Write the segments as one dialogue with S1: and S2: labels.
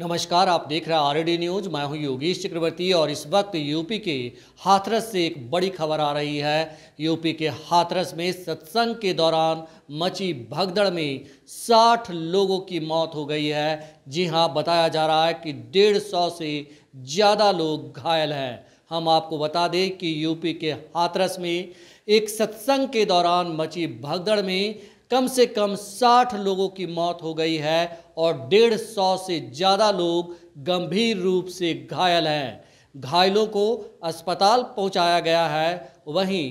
S1: नमस्कार आप देख रहे हैं आरडी न्यूज मैं हूं योगेश चक्रवर्ती और इस वक्त यूपी के हाथरस से एक बड़ी खबर आ रही है यूपी के हाथरस में सत्संग के दौरान मची भगदड़ में 60 लोगों की मौत हो गई है जी हां बताया जा रहा है कि 150 से ज़्यादा लोग घायल हैं हम आपको बता दें कि यूपी के हाथरस में एक सत्संग के दौरान मची भगदड़ में कम से कम 60 लोगों की मौत हो गई है और डेढ़ सौ से ज़्यादा लोग गंभीर रूप से घायल हैं घायलों को अस्पताल पहुंचाया गया है वहीं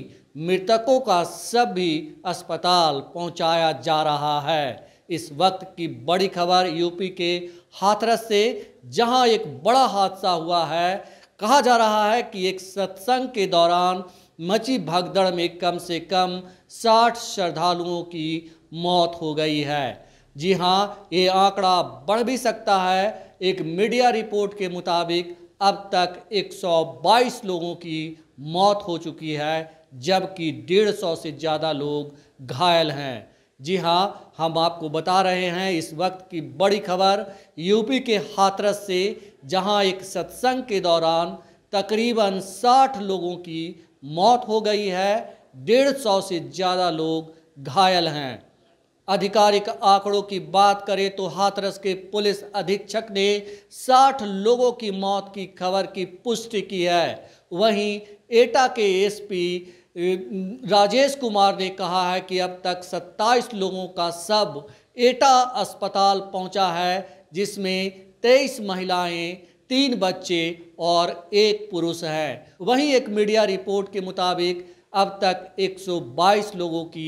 S1: मृतकों का सब भी अस्पताल पहुंचाया जा रहा है इस वक्त की बड़ी खबर यूपी के हाथरस से जहां एक बड़ा हादसा हुआ है कहा जा रहा है कि एक सत्संग के दौरान मची भगदड़ में कम से कम साठ श्रद्धालुओं की मौत हो गई है जी हाँ ये आंकड़ा बढ़ भी सकता है एक मीडिया रिपोर्ट के मुताबिक अब तक 122 लोगों की मौत हो चुकी है जबकि 150 से ज़्यादा लोग घायल हैं जी हाँ हम आपको बता रहे हैं इस वक्त की बड़ी खबर यूपी के हाथरस से जहाँ एक सत्संग के दौरान तकरीबन 60 लोगों की मौत हो गई है डेढ़ सौ से ज़्यादा लोग घायल हैं आधिकारिक आंकड़ों की बात करें तो हाथरस के पुलिस अधीक्षक ने 60 लोगों की मौत की खबर की पुष्टि की है वहीं एटा के एसपी राजेश कुमार ने कहा है कि अब तक 27 लोगों का सब एटा अस्पताल पहुंचा है जिसमें 23 महिलाएं तीन बच्चे और एक पुरुष है वहीं एक मीडिया रिपोर्ट के मुताबिक अब तक 122 लोगों की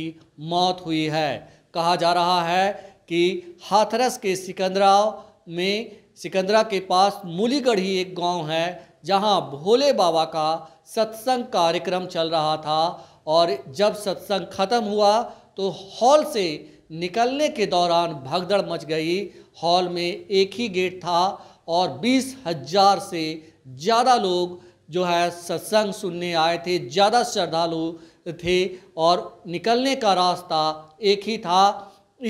S1: मौत हुई है कहा जा रहा है कि हाथरस के सिकंदरा में सिकंदरा के पास मूलीगढ़ी एक गांव है जहां भोले बाबा का सत्संग कार्यक्रम चल रहा था और जब सत्संग खत्म हुआ तो हॉल से निकलने के दौरान भगदड़ मच गई हॉल में एक ही गेट था और बीस हजार से ज़्यादा लोग जो है सत्संग सुनने आए थे ज़्यादा श्रद्धालु थे और निकलने का रास्ता एक ही था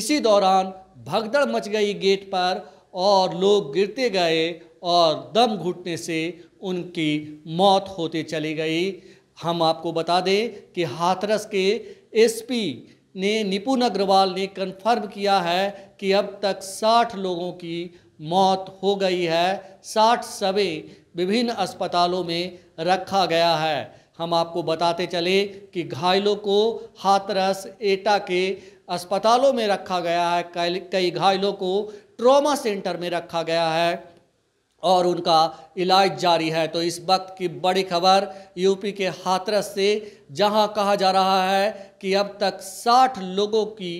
S1: इसी दौरान भगदड़ मच गई गेट पर और लोग गिरते गए और दम घुटने से उनकी मौत होते चली गई हम आपको बता दें कि हाथरस के एसपी ने निपुण अग्रवाल ने कन्फर्म किया है कि अब तक 60 लोगों की मौत हो गई है साठ शवे विभिन्न अस्पतालों में रखा गया है हम आपको बताते चले कि घायलों को हाथरस एटा के अस्पतालों में रखा गया है कई घायलों को ट्रॉमा सेंटर में रखा गया है और उनका इलाज जारी है तो इस वक्त की बड़ी खबर यूपी के हाथरस से जहां कहा जा रहा है कि अब तक 60 लोगों की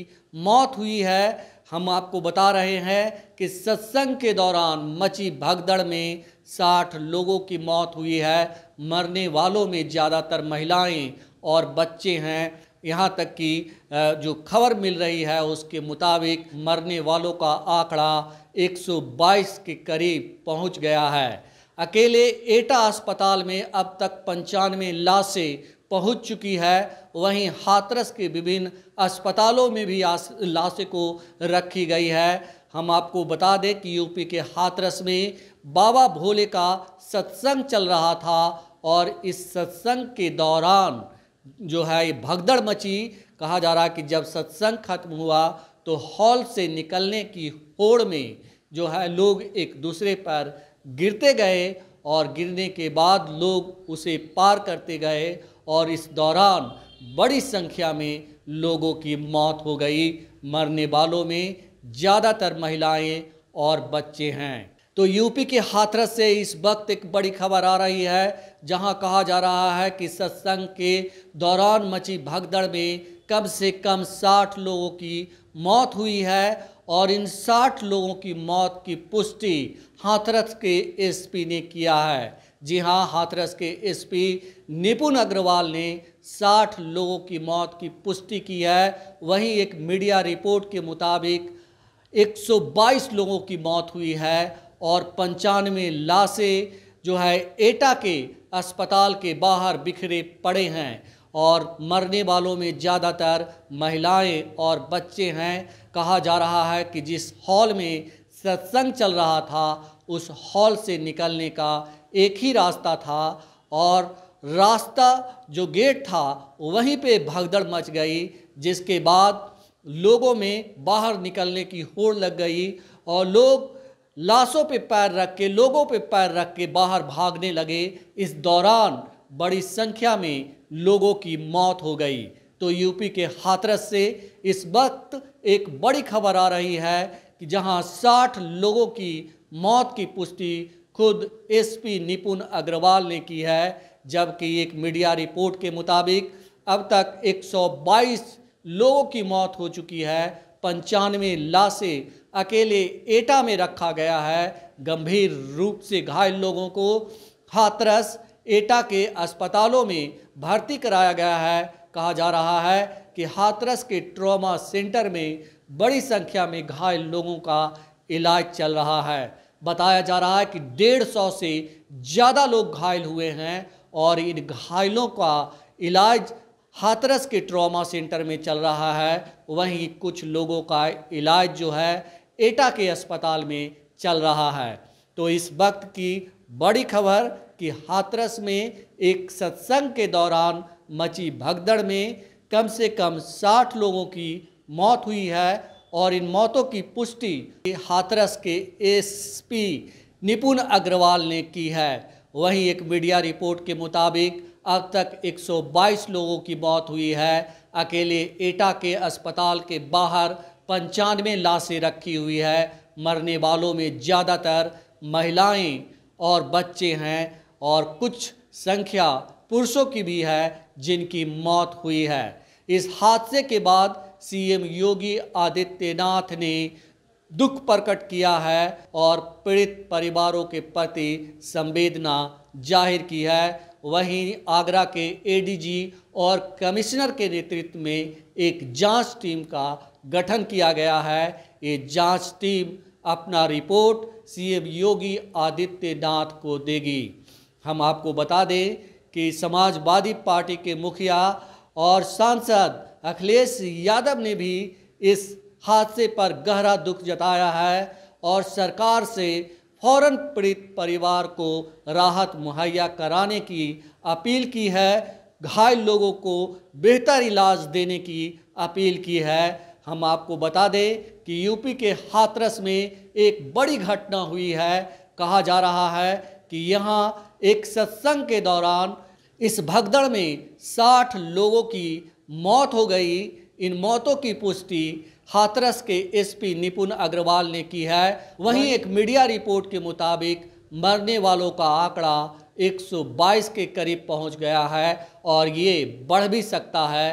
S1: मौत हुई है हम आपको बता रहे हैं कि सत्संग के दौरान मची भगदड़ में साठ लोगों की मौत हुई है मरने वालों में ज़्यादातर महिलाएं और बच्चे हैं यहाँ तक कि जो खबर मिल रही है उसके मुताबिक मरने वालों का आंकड़ा 122 के करीब पहुँच गया है अकेले एटा अस्पताल में अब तक पंचानवे लाशें पहुंच चुकी है वहीं हाथरस के विभिन्न अस्पतालों में भी लाशें को रखी गई है हम आपको बता दें कि यूपी के हाथरस में बाबा भोले का सत्संग चल रहा था और इस सत्संग के दौरान जो है ये भगदड़ मची कहा जा रहा कि जब सत्संग खत्म हुआ तो हॉल से निकलने की होड़ में जो है लोग एक दूसरे पर गिरते गए और गिरने के बाद लोग उसे पार करते गए और इस दौरान बड़ी संख्या में लोगों की मौत हो गई मरने वालों में ज़्यादातर महिलाएं और बच्चे हैं तो यूपी के हाथरस से इस वक्त एक बड़ी खबर आ रही है जहां कहा जा रहा है कि सत्संग के दौरान मची भगदड़ में कम से कम साठ लोगों की मौत हुई है और इन साठ लोगों की मौत की पुष्टि हाथरस के एसपी ने किया है जी हां हाथरस के एसपी निपुण अग्रवाल ने 60 लोगों की मौत की पुष्टि की है वहीं एक मीडिया रिपोर्ट के मुताबिक 122 लोगों की मौत हुई है और पंचानवे लाशें जो है एटा के अस्पताल के बाहर बिखरे पड़े हैं और मरने वालों में ज़्यादातर महिलाएं और बच्चे हैं कहा जा रहा है कि जिस हॉल में सत्संग चल रहा था उस हॉल से निकलने का एक ही रास्ता था और रास्ता जो गेट था वहीं पे भगदड़ मच गई जिसके बाद लोगों में बाहर निकलने की होड़ लग गई और लोग लाशों पे पैर रख के लोगों पे पैर रख के बाहर भागने लगे इस दौरान बड़ी संख्या में लोगों की मौत हो गई तो यूपी के हाथरस से इस वक्त एक बड़ी खबर आ रही है कि जहां 60 लोगों की मौत की पुष्टि खुद एसपी निपुण अग्रवाल ने की है जबकि एक मीडिया रिपोर्ट के मुताबिक अब तक 122 लोगों की मौत हो चुकी है पंचानवे लाशें अकेले एटा में रखा गया है गंभीर रूप से घायल लोगों को हाथरस एटा के अस्पतालों में भर्ती कराया गया है कहा जा रहा है कि हाथरस के ट्रॉमा सेंटर में बड़ी संख्या में घायल लोगों का इलाज चल रहा है बताया जा रहा है कि डेढ़ सौ से ज़्यादा लोग घायल हुए हैं और इन घायलों का इलाज हाथरस के ट्रॉमा सेंटर में चल रहा है वहीं कुछ लोगों का इलाज जो है एटा के अस्पताल में चल रहा है तो इस वक्त की बड़ी खबर कि हाथरस में एक सत्संग के दौरान मची भगदड़ में कम से कम 60 लोगों की मौत हुई है और इन मौतों की पुष्टि हाथरस के एसपी निपुण अग्रवाल ने की है वहीं एक मीडिया रिपोर्ट के मुताबिक अब तक 122 लोगों की मौत हुई है अकेले एटा के अस्पताल के बाहर पंचानवे लाशें रखी हुई है मरने वालों में ज़्यादातर महिलाएं और बच्चे हैं और कुछ संख्या पुरुषों की भी है जिनकी मौत हुई है इस हादसे के बाद सीएम योगी आदित्यनाथ ने दुख प्रकट किया है और पीड़ित परिवारों के प्रति संवेदना जाहिर की है वहीं आगरा के एडीजी और कमिश्नर के नेतृत्व में एक जांच टीम का गठन किया गया है ये जांच टीम अपना रिपोर्ट सीएम योगी आदित्यनाथ को देगी हम आपको बता दें कि समाजवादी पार्टी के मुखिया और सांसद अखिलेश यादव ने भी इस हादसे पर गहरा दुख जताया है और सरकार से फौरन पीड़ित परिवार को राहत मुहैया कराने की अपील की है घायल लोगों को बेहतर इलाज देने की अपील की है हम आपको बता दें कि यूपी के हाथरस में एक बड़ी घटना हुई है कहा जा रहा है कि यहाँ एक सत्संग के दौरान इस भगदड़ में 60 लोगों की मौत हो गई इन मौतों की पुष्टि हाथरस के एसपी निपुण अग्रवाल ने की है वहीं एक मीडिया रिपोर्ट के मुताबिक मरने वालों का आंकड़ा 122 के करीब पहुंच गया है और ये बढ़ भी सकता है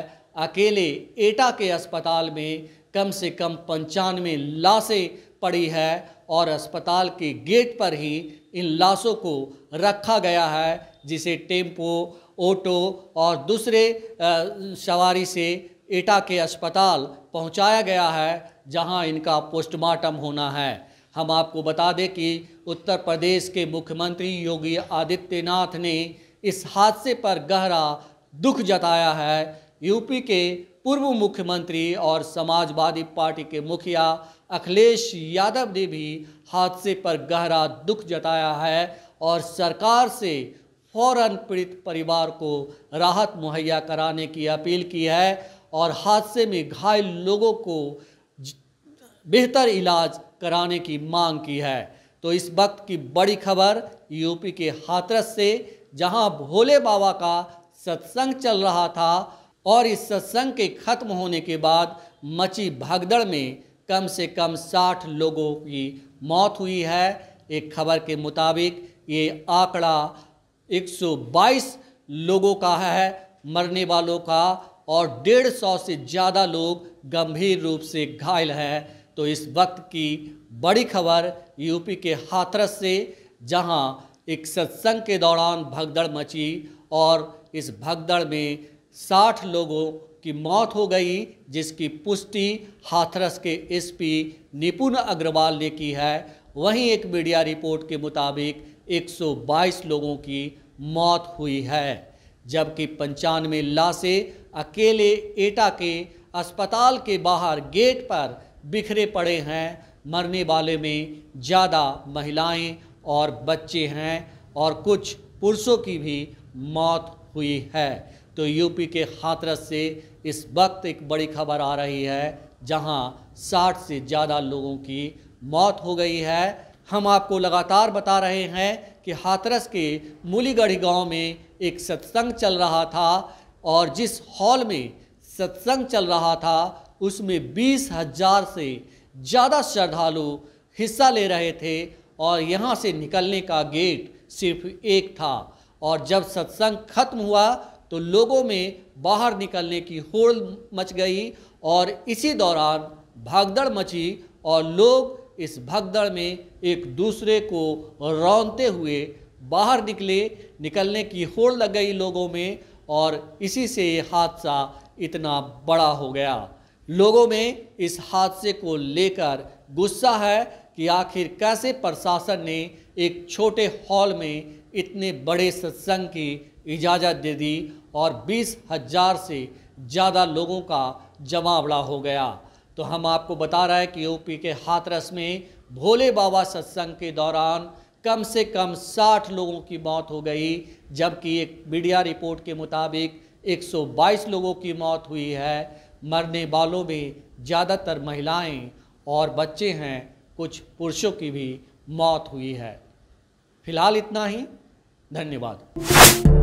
S1: अकेले एटा के अस्पताल में कम से कम पंचानवे लाशें पड़ी है और अस्पताल के गेट पर ही इन लाशों को रखा गया है जिसे टेम्पो ऑटो और दूसरे सवारी से एटा के अस्पताल पहुंचाया गया है जहां इनका पोस्टमार्टम होना है हम आपको बता दें कि उत्तर प्रदेश के मुख्यमंत्री योगी आदित्यनाथ ने इस हादसे पर गहरा दुख जताया है यूपी के पूर्व मुख्यमंत्री और समाजवादी पार्टी के मुखिया अखिलेश यादव ने भी हादसे पर गहरा दुख जताया है और सरकार से फ़ौर पीड़ित परिवार को राहत मुहैया कराने की अपील की है और हादसे में घायल लोगों को बेहतर इलाज कराने की मांग की है तो इस वक्त की बड़ी खबर यूपी के हाथरस से जहां भोले बाबा का सत्संग चल रहा था और इस सत्संग के खत्म होने के बाद मची भगदड़ में कम से कम 60 लोगों की मौत हुई है एक खबर के मुताबिक ये आंकड़ा 122 लोगों का है मरने वालों का और डेढ़ सौ से ज़्यादा लोग गंभीर रूप से घायल हैं तो इस वक्त की बड़ी खबर यूपी के हाथरस से जहां एक सत्संग के दौरान भगदड़ मची और इस भगदड़ में 60 लोगों की मौत हो गई जिसकी पुष्टि हाथरस के एसपी निपुण अग्रवाल ने की है वहीं एक मीडिया रिपोर्ट के मुताबिक 122 लोगों की मौत हुई है जबकि पंचानवे लाशें अकेले एटा के अस्पताल के बाहर गेट पर बिखरे पड़े हैं मरने वाले में ज़्यादा महिलाएं और बच्चे हैं और कुछ पुरुषों की भी मौत हुई है तो यूपी के हाथरस से इस वक्त एक बड़ी खबर आ रही है जहां 60 से ज़्यादा लोगों की मौत हो गई है हम आपको लगातार बता रहे हैं कि हाथरस के मूलीगढ़ी गांव में एक सत्संग चल रहा था और जिस हॉल में सत्संग चल रहा था उसमें बीस हजार से ज़्यादा श्रद्धालु हिस्सा ले रहे थे और यहाँ से निकलने का गेट सिर्फ एक था और जब सत्संग खत्म हुआ तो लोगों में बाहर निकलने की होड़ मच गई और इसी दौरान भागदड़ मची और लोग इस भगदड़ में एक दूसरे को रौनते हुए बाहर निकले निकलने की होड़ लग गई लोगों में और इसी से ये हादसा इतना बड़ा हो गया लोगों में इस हादसे को लेकर गुस्सा है कि आखिर कैसे प्रशासन ने एक छोटे हॉल में इतने बड़े सत्संग की इजाज़त दे दी और बीस हजार से ज़्यादा लोगों का जमावड़ा हो गया तो हम आपको बता रहे हैं कि यूपी के हाथरस में भोले बाबा सत्संग के दौरान कम से कम 60 लोगों की मौत हो गई जबकि एक मीडिया रिपोर्ट के मुताबिक 122 लोगों की मौत हुई है मरने वालों में ज़्यादातर महिलाएं और बच्चे हैं कुछ पुरुषों की भी मौत हुई है फिलहाल इतना ही धन्यवाद